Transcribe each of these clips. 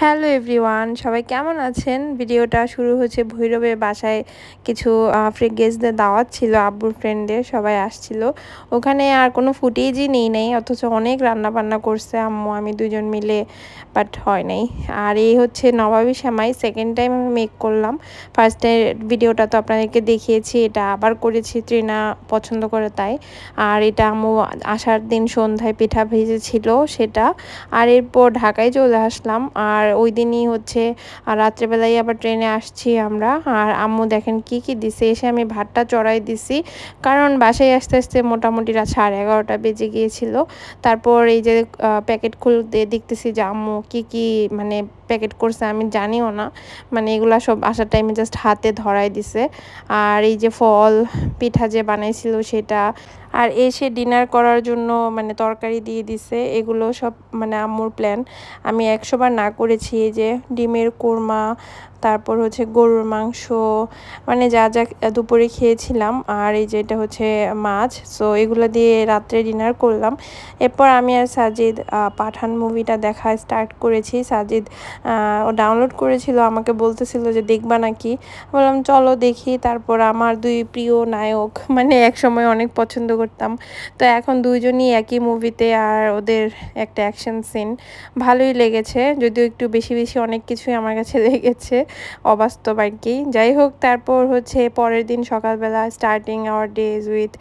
hello everyone সবাই কেমন আছেন ভিডিওটা শুরু হচ্ছে ভৈরবের বাসায় কিছু গেস্টদের দাওয়াত ছিল আব্বুর ফ্রেন্ডদের সবাই আসছিল ওখানে আর কোনো ফুটেজই নেই নেই অথচ অনেক রান্না বান্না করছে আম্মু আমি দুজন মিলে বাট হয় নাই আর এই হচ্ছে নবাবী শ্যামাই সেকেন্ড টাইম আমি মেক করলাম ফার্স্টের ভিডিওটা তো আপনাদেরকে দেখিয়েছি এটা আবার করেছি ত্রিনা পছন্দ করে তাই আর এটা আম্মু আসার দিন সন্ধ্যায় পিঠা ভেজেছিল সেটা আর এরপর ঢাকায় চলে আসলাম আর আর ওই দিনই হচ্ছে আর রাত্রেবেলাই আবার ট্রেনে আসছি আমরা আর আম্মু দেখেন কি কি দিছে এসে আমি ভাতটা চড়াই দিছি কারণ বাসায় আসতে আসতে মোটামুটি রাত সাড়ে এগারোটা বেজে গিয়েছিল তারপর এই যে প্যাকেট খুলতে দেখতেছি যে আম্মু কি কি মানে প্যাকেট করছে আমি জানিও না মানে এগুলা সব আসার টাইমে জাস্ট হাতে ধরাই দিছে আর এই যে ফল পিঠা যে বানাইছিল সেটা আর এসে ডিনার করার জন্য মানে তরকারি দিয়ে দিছে এগুলো সব মানে আম্মুর প্ল্যান আমি একশোবার না করেছি যে ডিমের কোরমা তারপর হচ্ছে গরুর মাংস মানে যা যা দুপুরে খেয়েছিলাম আর এই যে এটা হচ্ছে মাছ সো এগুলো দিয়ে রাত্রে ডিনার করলাম এরপর আমি আর সাজিদ পাঠান মুভিটা দেখা স্টার্ট করেছি সাজিদ ও ডাউনলোড করেছিল আমাকে বলতেছিল যে দেখবা নাকি বললাম চলো দেখি তারপর আমার দুই প্রিয় নায়ক মানে এক সময় অনেক পছন্দ করতাম তো এখন দুইজনই একই মুভিতে আর ওদের একটা অ্যাকশন সিন ভালোই লেগেছে যদিও একটু বেশি বেশি অনেক কিছুই আমার কাছে লেগেছে অবাস্তব আর কি যাই হোক তারপর হচ্ছে পরের দিন সকালবেলা স্টার্টিং আওয়ার ডেজ উইথ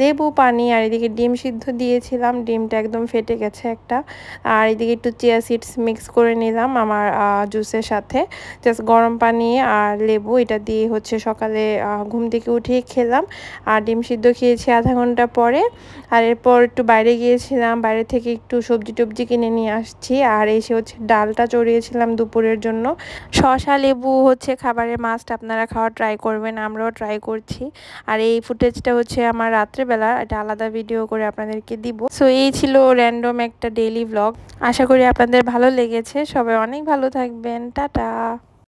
লেবু পানি আর এদিকে ডিম সিদ্ধ দিয়েছিলাম ডিমটা একদম ফেটে গেছে একটা আর এদিকে একটু চিয়া সিডস মিক্স করে নিলাম আমার জুসের সাথে জাস্ট গরম পানি আর লেবু এটা দিয়ে হচ্ছে সকালে ঘুম থেকে উঠিয়ে খেলাম আর ডিম সিদ্ধ খেয়েছি আধা ঘন্টা পরে আর এরপর একটু বাইরে গিয়েছিলাম বাইরে থেকে একটু সবজি টবজি কিনে নিয়ে আসছি আর এসে হচ্ছে ডালটা চড়িয়েছিলাম দুপুরের জন্য শশা লেবু হচ্ছে খাবারের মাস্ট আপনারা খাওয়া ট্রাই করবেন আমরাও ট্রাই করছি আর এই ফুটেজটা হচ্ছে আমার রাত্রেবেলা এটা আলাদা ভিডিও করে আপনাদেরকে দিব সো এই ছিল র্যান্ডম একটা ডেইলি ব্লগ আশা করি আপনাদের ভালো লেগেছে সবাই অনেক ভালো থাকবেন টাটা